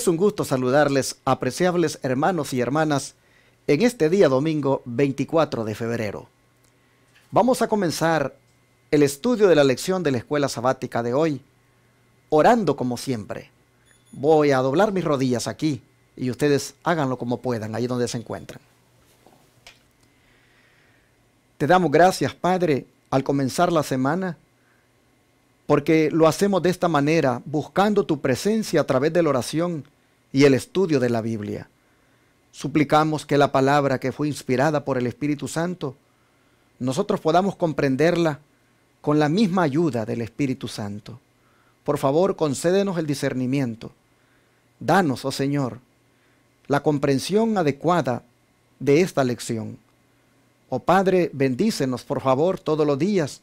Es un gusto saludarles, apreciables hermanos y hermanas, en este día domingo 24 de febrero. Vamos a comenzar el estudio de la lección de la escuela sabática de hoy, orando como siempre. Voy a doblar mis rodillas aquí y ustedes háganlo como puedan, allí donde se encuentran. Te damos gracias, Padre, al comenzar la semana porque lo hacemos de esta manera, buscando tu presencia a través de la oración y el estudio de la Biblia. Suplicamos que la palabra que fue inspirada por el Espíritu Santo, nosotros podamos comprenderla con la misma ayuda del Espíritu Santo. Por favor, concédenos el discernimiento. Danos, oh Señor, la comprensión adecuada de esta lección. Oh Padre, bendícenos, por favor, todos los días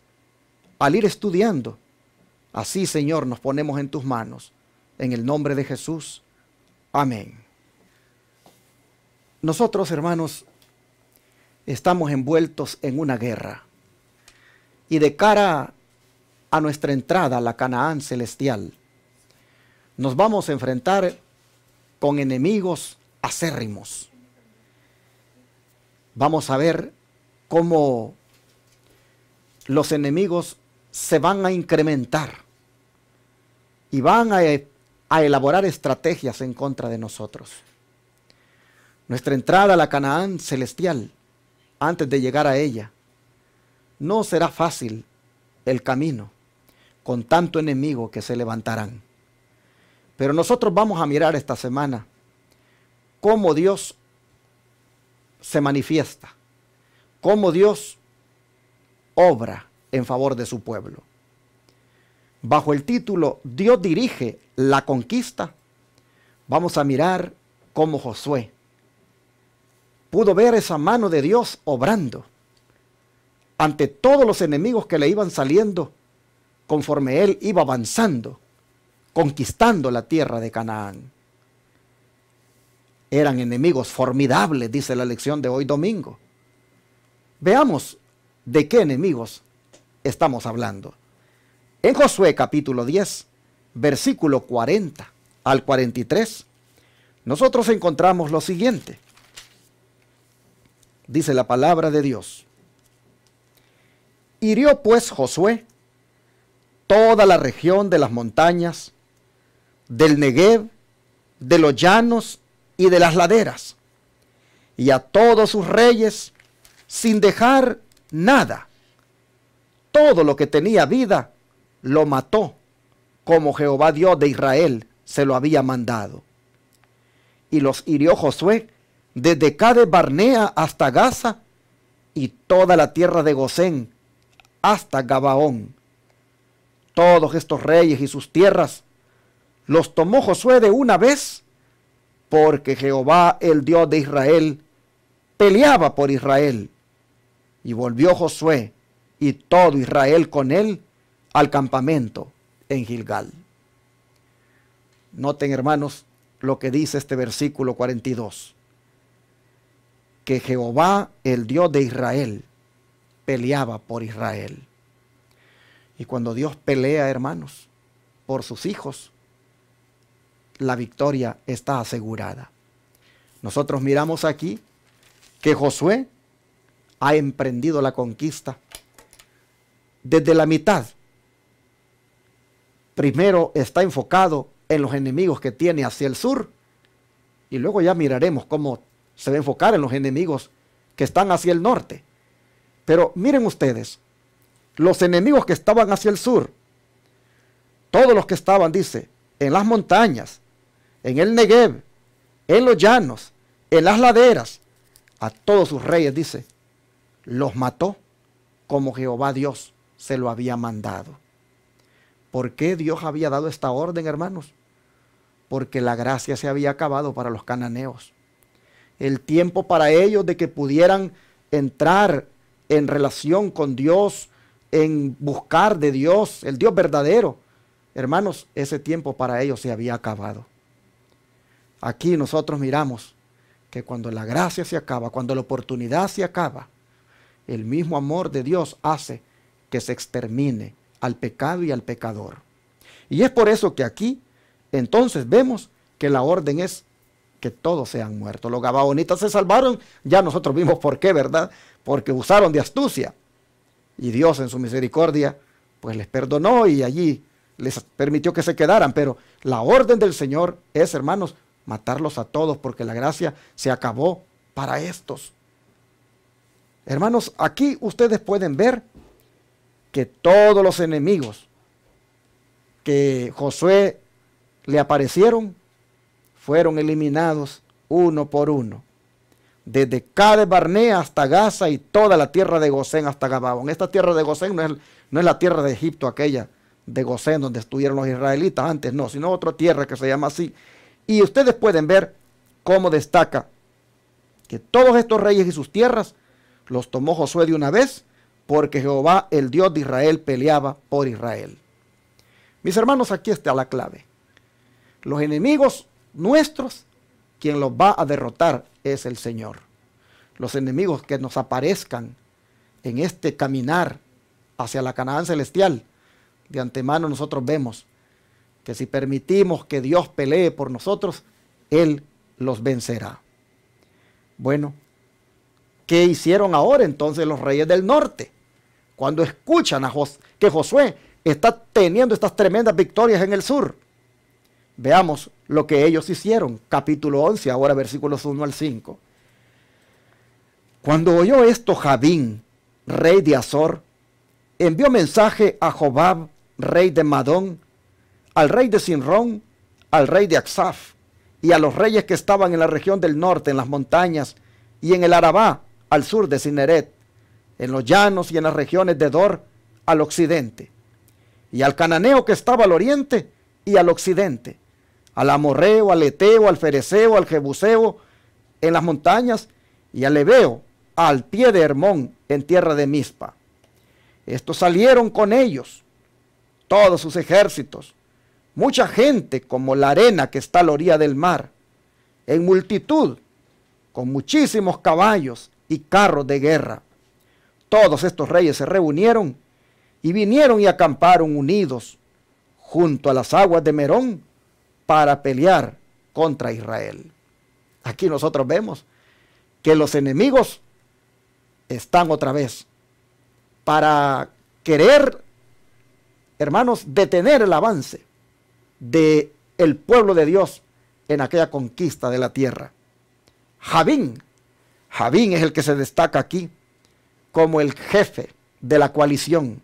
al ir estudiando Así, Señor, nos ponemos en tus manos. En el nombre de Jesús. Amén. Nosotros, hermanos, estamos envueltos en una guerra. Y de cara a nuestra entrada a la Canaán celestial, nos vamos a enfrentar con enemigos acérrimos. Vamos a ver cómo los enemigos se van a incrementar y van a, elaborar estrategias en contra de nosotros. Nuestra entrada a la Canaán celestial, antes de llegar a ella, no será fácil el camino con tanto enemigo que se levantarán. Pero nosotros vamos a mirar esta semana cómo Dios se manifiesta, cómo Dios obra en favor de su pueblo. Bajo el título Dios dirige la conquista, vamos a mirar cómo Josué pudo ver esa mano de Dios obrando ante todos los enemigos que le iban saliendo conforme él iba avanzando, conquistando la tierra de Canaán. Eran enemigos formidables, dice la lección de hoy domingo. Veamos de qué enemigos estamos hablando. En Josué capítulo 10, versículo 40 al 43, nosotros encontramos lo siguiente. Dice la palabra de Dios. Hirió pues Josué toda la región de las montañas, del Negev, de los llanos y de las laderas, y a todos sus reyes, sin dejar nada todo lo que tenía vida, lo mató, como Jehová Dios de Israel se lo había mandado. Y los hirió Josué desde Cades Barnea hasta Gaza y toda la tierra de Gosén hasta Gabaón. Todos estos reyes y sus tierras los tomó Josué de una vez, porque Jehová, el Dios de Israel, peleaba por Israel. Y volvió Josué y todo Israel con él al campamento en Gilgal. Noten, hermanos, lo que dice este versículo 42. Que Jehová, el Dios de Israel, peleaba por Israel. Y cuando Dios pelea, hermanos, por sus hijos, la victoria está asegurada. Nosotros miramos aquí que Josué ha emprendido la conquista desde la mitad, primero está enfocado en los enemigos que tiene hacia el sur y luego ya miraremos cómo se va a enfocar en los enemigos que están hacia el norte. Pero miren ustedes, los enemigos que estaban hacia el sur, todos los que estaban, dice, en las montañas, en el Negev, en los llanos, en las laderas, a todos sus reyes, dice, los mató como Jehová Dios se lo había mandado. ¿Por qué Dios había dado esta orden, hermanos? Porque la gracia se había acabado para los cananeos. El tiempo para ellos de que pudieran entrar en relación con Dios, en buscar de Dios, el Dios verdadero. Hermanos, ese tiempo para ellos se había acabado. Aquí nosotros miramos que cuando la gracia se acaba, cuando la oportunidad se acaba, el mismo amor de Dios hace que se extermine al pecado y al pecador. Y es por eso que aquí entonces vemos que la orden es que todos sean muertos. Los gabaonitas se salvaron, ya nosotros vimos por qué, ¿verdad? Porque usaron de astucia. Y Dios en su misericordia, pues les perdonó y allí les permitió que se quedaran. Pero la orden del Señor es, hermanos, matarlos a todos, porque la gracia se acabó para estos. Hermanos, aquí ustedes pueden ver que todos los enemigos que Josué le aparecieron fueron eliminados uno por uno. Desde Cades Barnea hasta Gaza y toda la tierra de Gosén hasta Gabaón. Esta tierra de Gosén no no es la tierra de Egipto aquella de Gosén donde estuvieron los israelitas antes, no, sino otra tierra que se llama así. Y ustedes pueden ver cómo destaca que todos estos reyes y sus tierras los tomó Josué de una vez porque Jehová, el Dios de Israel, peleaba por Israel. Mis hermanos, aquí está la clave. Los enemigos nuestros, quien los va a derrotar es el Señor. Los enemigos que nos aparezcan en este caminar hacia la Canaán celestial, de antemano nosotros vemos que si permitimos que Dios pelee por nosotros, Él los vencerá. Bueno, ¿qué hicieron ahora entonces los reyes del norte? cuando escuchan a que Josué está teniendo estas tremendas victorias en el sur. Veamos lo que ellos hicieron, capítulo 11, ahora versículos 1 al 5. Cuando oyó esto Jabín, rey de Azor, envió mensaje a Jobab, rey de Madón, al rey de Sinrón, al rey de Axaf, y a los reyes que estaban en la región del norte, en las montañas, y en el Arabá, al sur de Sineret en los llanos y en las regiones de Dor al occidente, y al cananeo que estaba al oriente y al occidente, al amorreo, al eteo, al fereceo, al jebuseo en las montañas, y al ebeo al pie de Hermón en tierra de Mispa. Estos salieron con ellos, todos sus ejércitos, mucha gente como la arena que está a la orilla del mar, en multitud, con muchísimos caballos y carros de guerra. Todos estos reyes se reunieron y vinieron y acamparon unidos junto a las aguas de Merón para pelear contra Israel. Aquí nosotros vemos que los enemigos están otra vez para querer, hermanos, detener el avance del el pueblo de Dios en aquella conquista de la tierra. Javín, Javín es el que se destaca aquí como el jefe de la coalición,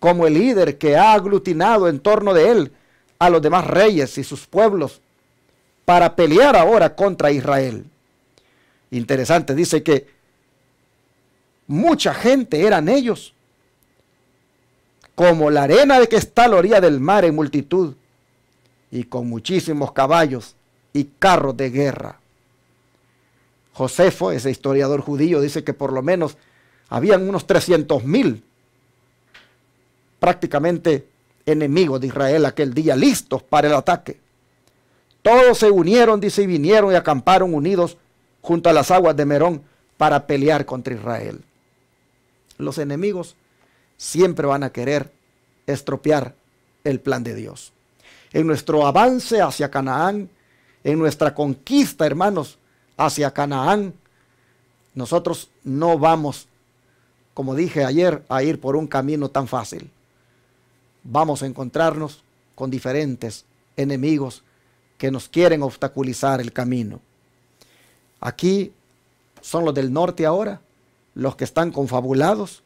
como el líder que ha aglutinado en torno de él a los demás reyes y sus pueblos para pelear ahora contra Israel. Interesante, dice que mucha gente eran ellos, como la arena de que está la orilla del mar en multitud, y con muchísimos caballos y carros de guerra. Josefo, ese historiador judío, dice que por lo menos habían unos 300.000 mil prácticamente enemigos de Israel aquel día, listos para el ataque. Todos se unieron, dice, y vinieron y acamparon unidos junto a las aguas de Merón para pelear contra Israel. Los enemigos siempre van a querer estropear el plan de Dios. En nuestro avance hacia Canaán, en nuestra conquista, hermanos, hacia Canaán, nosotros no vamos como dije ayer, a ir por un camino tan fácil. Vamos a encontrarnos con diferentes enemigos que nos quieren obstaculizar el camino. Aquí son los del norte ahora, los que están confabulados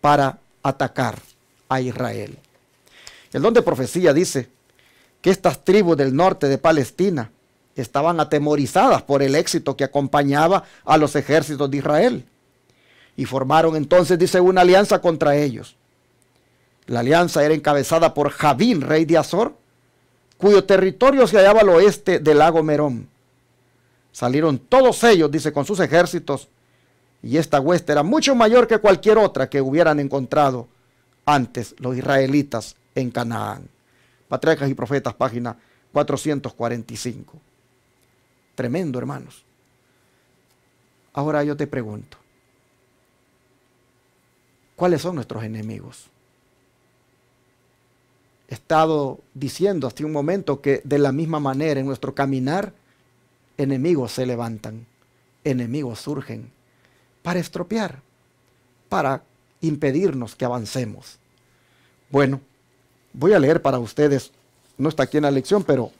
para atacar a Israel. El don de profecía dice que estas tribus del norte de Palestina estaban atemorizadas por el éxito que acompañaba a los ejércitos de Israel y formaron entonces, dice, una alianza contra ellos. La alianza era encabezada por Javín, rey de Azor, cuyo territorio se hallaba al oeste del lago Merón. Salieron todos ellos, dice, con sus ejércitos, y esta hueste era mucho mayor que cualquier otra que hubieran encontrado antes los israelitas en Canaán. Patriarcas y Profetas, página 445. Tremendo, hermanos. Ahora yo te pregunto, ¿Cuáles son nuestros enemigos? He estado diciendo hasta un momento que de la misma manera en nuestro caminar, enemigos se levantan, enemigos surgen para estropear, para impedirnos que avancemos. Bueno, voy a leer para ustedes, no está aquí en la lección, pero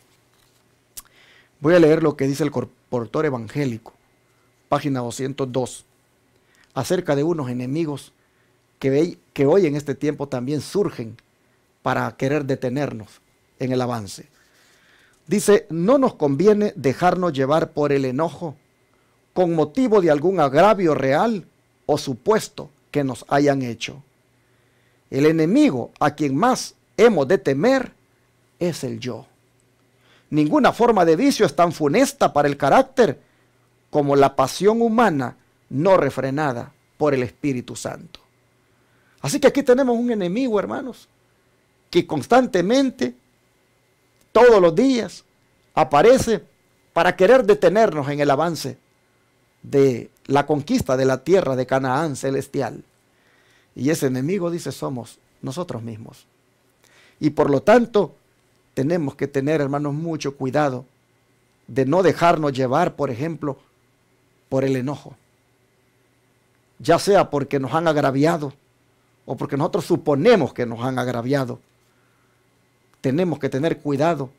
voy a leer lo que dice el corporador evangélico, página 202, acerca de unos enemigos que, hoy en este tiempo también surgen para querer detenernos en el avance. Dice, no nos conviene dejarnos llevar por el enojo con motivo de algún agravio real o supuesto que nos hayan hecho. El enemigo a quien más hemos de temer es el yo. Ninguna forma de vicio es tan funesta para el carácter como la pasión humana no refrenada por el Espíritu Santo. Así que aquí tenemos un enemigo, hermanos, que constantemente, todos los días, aparece para querer detenernos en el avance de la conquista de la tierra de Canaán celestial. Y ese enemigo, dice, somos nosotros mismos. Y por lo tanto, tenemos que tener, hermanos, mucho cuidado de no dejarnos llevar, por ejemplo, por el enojo. Ya sea porque nos han agraviado, o porque nosotros suponemos que nos han agraviado. Tenemos que tener cuidado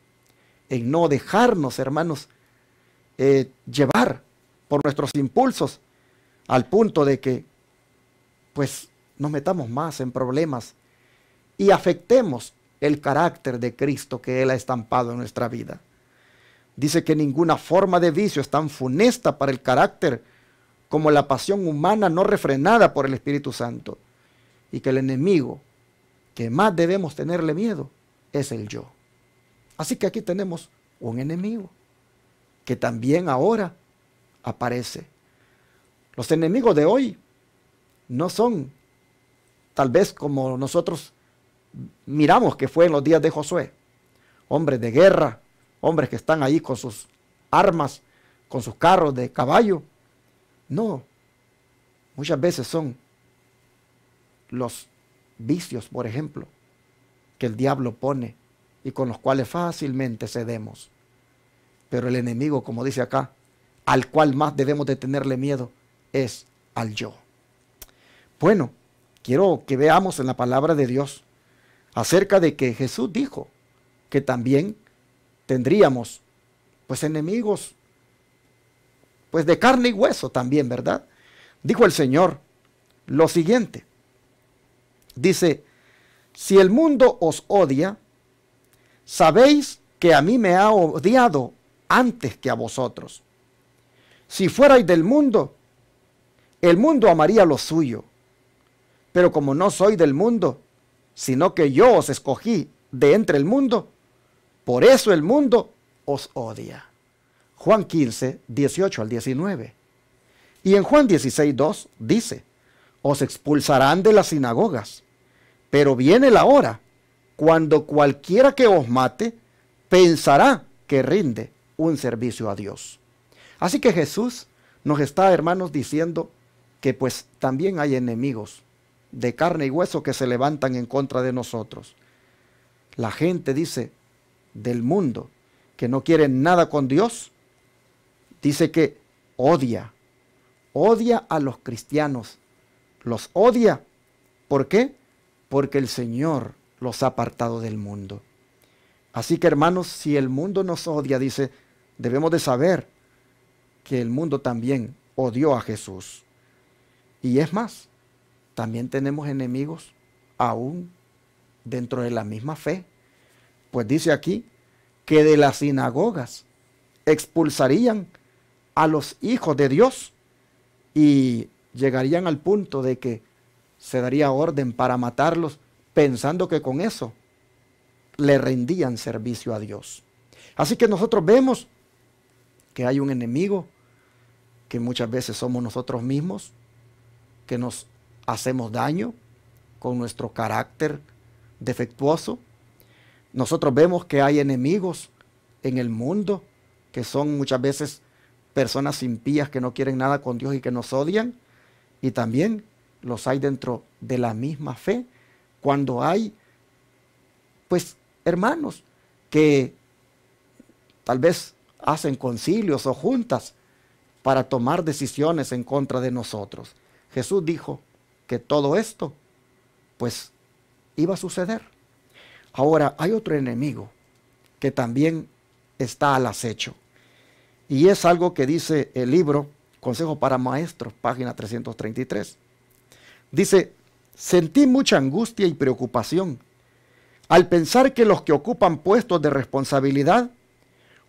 en no dejarnos, hermanos, eh, llevar por nuestros impulsos al punto de que, pues, nos metamos más en problemas y afectemos el carácter de Cristo que Él ha estampado en nuestra vida. Dice que ninguna forma de vicio es tan funesta para el carácter como la pasión humana no refrenada por el Espíritu Santo y que el enemigo que más debemos tenerle miedo es el yo. Así que aquí tenemos un enemigo que también ahora aparece. Los enemigos de hoy no son tal vez como nosotros miramos que fue en los días de Josué. Hombres de guerra, hombres que están ahí con sus armas, con sus carros de caballo. No, muchas veces son los vicios, por ejemplo, que el diablo pone y con los cuales fácilmente cedemos. Pero el enemigo, como dice acá, al cual más debemos de tenerle miedo, es al yo. Bueno, quiero que veamos en la palabra de Dios acerca de que Jesús dijo que también tendríamos pues enemigos pues de carne y hueso también, ¿verdad? Dijo el Señor lo siguiente, Dice, si el mundo os odia, sabéis que a mí me ha odiado antes que a vosotros. Si fuerais del mundo, el mundo amaría lo suyo. Pero como no soy del mundo, sino que yo os escogí de entre el mundo, por eso el mundo os odia. Juan 15, 18 al 19. Y en Juan 16, 2 dice, os expulsarán de las sinagogas. Pero viene la hora cuando cualquiera que os mate pensará que rinde un servicio a Dios. Así que Jesús nos está, hermanos, diciendo que pues también hay enemigos de carne y hueso que se levantan en contra de nosotros. La gente dice del mundo que no quiere nada con Dios, dice que odia, odia a los cristianos los odia. ¿Por qué? Porque el Señor los ha apartado del mundo. Así que hermanos, si el mundo nos odia, dice, debemos de saber que el mundo también odió a Jesús. Y es más, también tenemos enemigos aún dentro de la misma fe. Pues dice aquí que de las sinagogas expulsarían a los hijos de Dios y llegarían al punto de que se daría orden para matarlos pensando que con eso le rendían servicio a Dios. Así que nosotros vemos que hay un enemigo, que muchas veces somos nosotros mismos, que nos hacemos daño con nuestro carácter defectuoso. Nosotros vemos que hay enemigos en el mundo, que son muchas veces personas impías que no quieren nada con Dios y que nos odian. Y también los hay dentro de la misma fe, cuando hay, pues, hermanos que tal vez hacen concilios o juntas para tomar decisiones en contra de nosotros. Jesús dijo que todo esto, pues, iba a suceder. Ahora, hay otro enemigo que también está al acecho. Y es algo que dice el libro Consejo para Maestros, página 333. Dice, sentí mucha angustia y preocupación al pensar que los que ocupan puestos de responsabilidad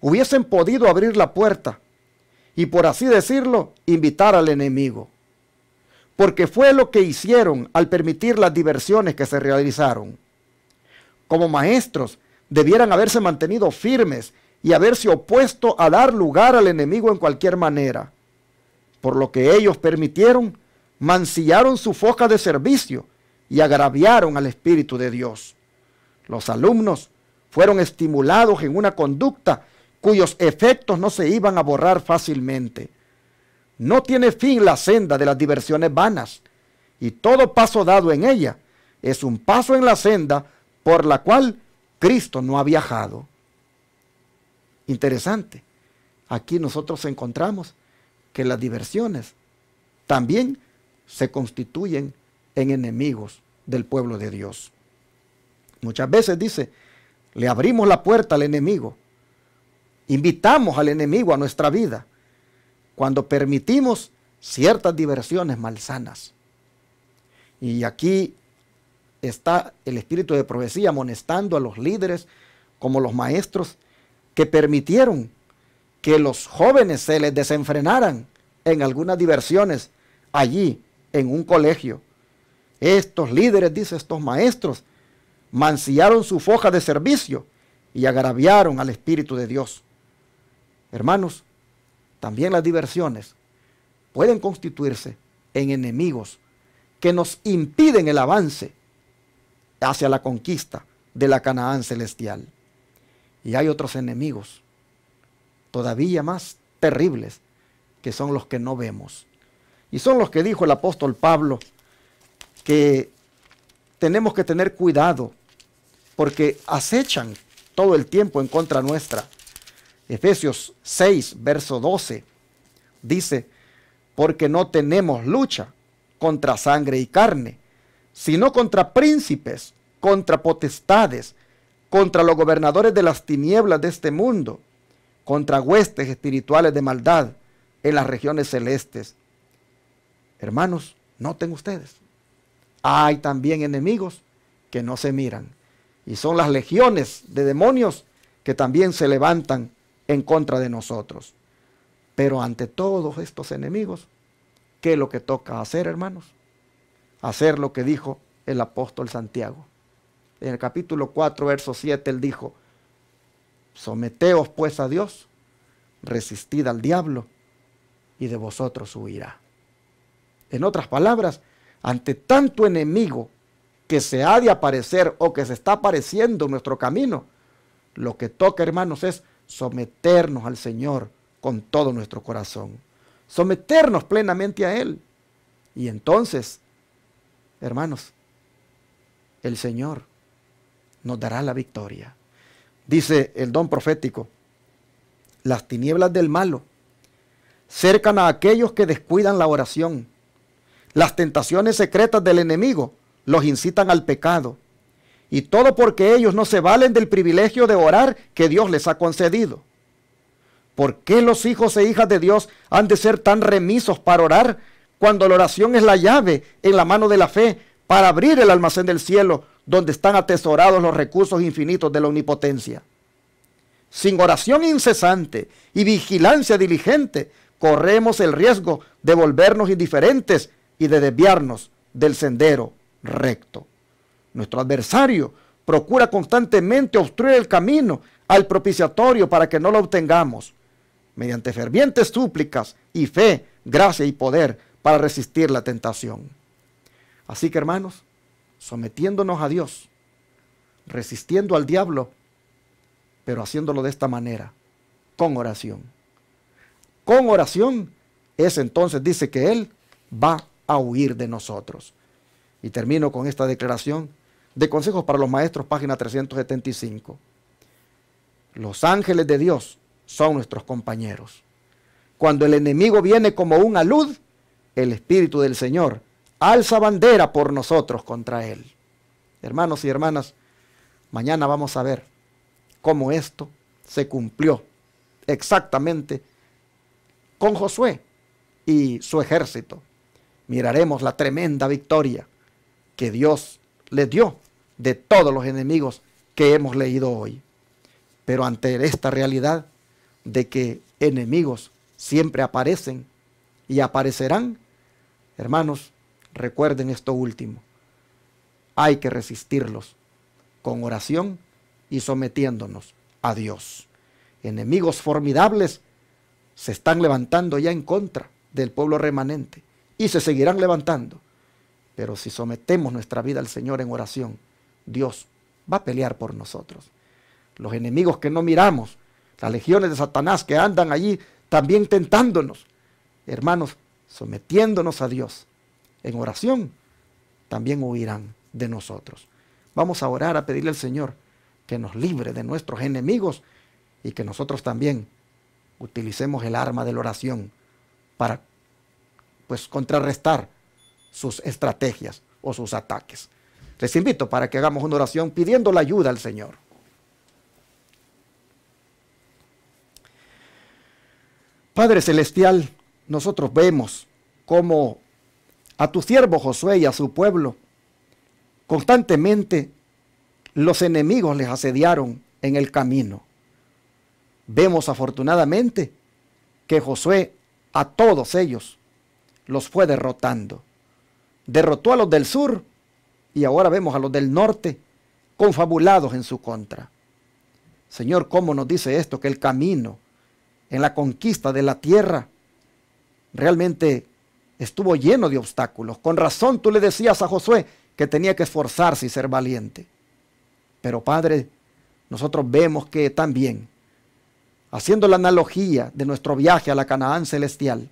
hubiesen podido abrir la puerta y, por así decirlo, invitar al enemigo. Porque fue lo que hicieron al permitir las diversiones que se realizaron. Como maestros, debieran haberse mantenido firmes y haberse opuesto a dar lugar al enemigo en cualquier manera por lo que ellos permitieron, mancillaron su foca de servicio y agraviaron al Espíritu de Dios. Los alumnos fueron estimulados en una conducta cuyos efectos no se iban a borrar fácilmente. No tiene fin la senda de las diversiones vanas, y todo paso dado en ella es un paso en la senda por la cual Cristo no ha viajado. Interesante. Aquí nosotros encontramos que las diversiones también se constituyen en enemigos del pueblo de Dios. Muchas veces dice, le abrimos la puerta al enemigo, invitamos al enemigo a nuestra vida cuando permitimos ciertas diversiones malsanas. Y aquí está el espíritu de profecía amonestando a los líderes como los maestros que permitieron que los jóvenes se les desenfrenaran en algunas diversiones allí en un colegio. Estos líderes, dice estos maestros, mancillaron su foja de servicio y agraviaron al Espíritu de Dios. Hermanos, también las diversiones pueden constituirse en enemigos que nos impiden el avance hacia la conquista de la Canaán celestial. Y hay otros enemigos todavía más terribles, que son los que no vemos. Y son los que dijo el apóstol Pablo, que tenemos que tener cuidado, porque acechan todo el tiempo en contra nuestra. Efesios 6, verso 12, dice, porque no tenemos lucha contra sangre y carne, sino contra príncipes, contra potestades, contra los gobernadores de las tinieblas de este mundo contra huestes espirituales de maldad en las regiones celestes. Hermanos, noten ustedes, hay también enemigos que no se miran. Y son las legiones de demonios que también se levantan en contra de nosotros. Pero ante todos estos enemigos, ¿qué es lo que toca hacer, hermanos? Hacer lo que dijo el apóstol Santiago. En el capítulo 4, verso 7, él dijo, Someteos pues a Dios, resistid al diablo y de vosotros huirá. En otras palabras, ante tanto enemigo que se ha de aparecer o que se está apareciendo en nuestro camino, lo que toca, hermanos, es someternos al Señor con todo nuestro corazón, someternos plenamente a Él. Y entonces, hermanos, el Señor nos dará la victoria dice el don profético, las tinieblas del malo cercan a aquellos que descuidan la oración. Las tentaciones secretas del enemigo los incitan al pecado. Y todo porque ellos no se valen del privilegio de orar que Dios les ha concedido. ¿Por qué los hijos e hijas de Dios han de ser tan remisos para orar cuando la oración es la llave en la mano de la fe para abrir el almacén del cielo donde están atesorados los recursos infinitos de la omnipotencia. Sin oración incesante y vigilancia diligente, corremos el riesgo de volvernos indiferentes y de desviarnos del sendero recto. Nuestro adversario procura constantemente obstruir el camino al propiciatorio para que no lo obtengamos, mediante fervientes súplicas y fe, gracia y poder para resistir la tentación. Así que hermanos, sometiéndonos a Dios, resistiendo al diablo, pero haciéndolo de esta manera, con oración. Con oración es entonces, dice que Él va a huir de nosotros. Y termino con esta declaración de Consejos para los Maestros, página 375. Los ángeles de Dios son nuestros compañeros. Cuando el enemigo viene como una luz, el Espíritu del Señor alza bandera por nosotros contra él. Hermanos y hermanas, mañana vamos a ver cómo esto se cumplió exactamente con Josué y su ejército. Miraremos la tremenda victoria que Dios le dio de todos los enemigos que hemos leído hoy. Pero ante esta realidad de que enemigos siempre aparecen y aparecerán, hermanos, Recuerden esto último. Hay que resistirlos con oración y sometiéndonos a Dios. Enemigos formidables se están levantando ya en contra del pueblo remanente y se seguirán levantando. Pero si sometemos nuestra vida al Señor en oración, Dios va a pelear por nosotros. Los enemigos que no miramos, las legiones de Satanás que andan allí también tentándonos, hermanos, sometiéndonos a Dios en oración, también huirán de nosotros. Vamos a orar a pedirle al Señor que nos libre de nuestros enemigos y que nosotros también utilicemos el arma de la oración para pues contrarrestar sus estrategias o sus ataques. Les invito para que hagamos una oración pidiendo la ayuda al Señor. Padre Celestial, nosotros vemos cómo a tu siervo Josué y a su pueblo. Constantemente los enemigos les asediaron en el camino. Vemos afortunadamente que Josué a todos ellos los fue derrotando. Derrotó a los del sur y ahora vemos a los del norte confabulados en su contra. Señor, ¿cómo nos dice esto? Que el camino en la conquista de la tierra realmente estuvo lleno de obstáculos. Con razón tú le decías a Josué que tenía que esforzarse y ser valiente. Pero Padre, nosotros vemos que también, haciendo la analogía de nuestro viaje a la Canaán celestial,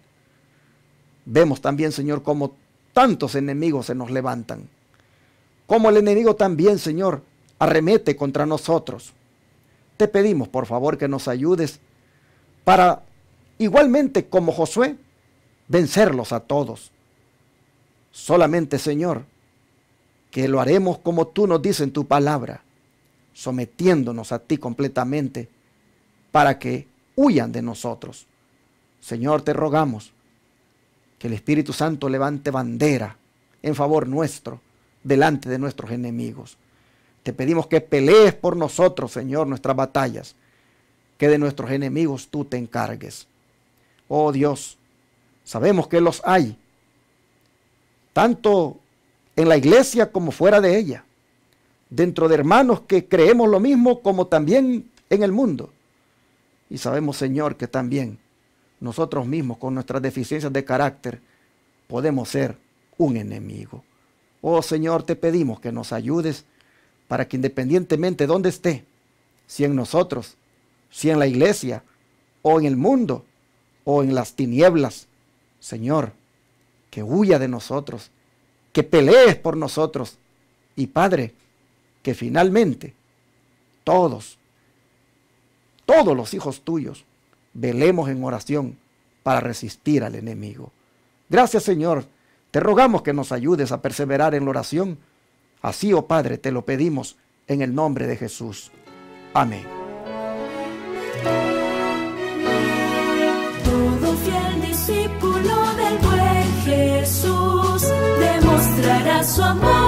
vemos también, Señor, cómo tantos enemigos se nos levantan. como el enemigo también, Señor, arremete contra nosotros. Te pedimos, por favor, que nos ayudes para, igualmente como Josué, vencerlos a todos. Solamente, Señor, que lo haremos como tú nos dices en tu palabra, sometiéndonos a ti completamente para que huyan de nosotros. Señor, te rogamos que el Espíritu Santo levante bandera en favor nuestro delante de nuestros enemigos. Te pedimos que pelees por nosotros, Señor, nuestras batallas, que de nuestros enemigos tú te encargues. Oh Dios, Sabemos que los hay, tanto en la iglesia como fuera de ella, dentro de hermanos que creemos lo mismo como también en el mundo. Y sabemos, Señor, que también nosotros mismos, con nuestras deficiencias de carácter, podemos ser un enemigo. Oh Señor, te pedimos que nos ayudes para que independientemente de dónde esté, si en nosotros, si en la iglesia, o en el mundo, o en las tinieblas, Señor, que huya de nosotros, que pelees por nosotros. Y Padre, que finalmente todos, todos los hijos tuyos, velemos en oración para resistir al enemigo. Gracias Señor, te rogamos que nos ayudes a perseverar en la oración. Así, oh Padre, te lo pedimos en el nombre de Jesús. Amén. su amor.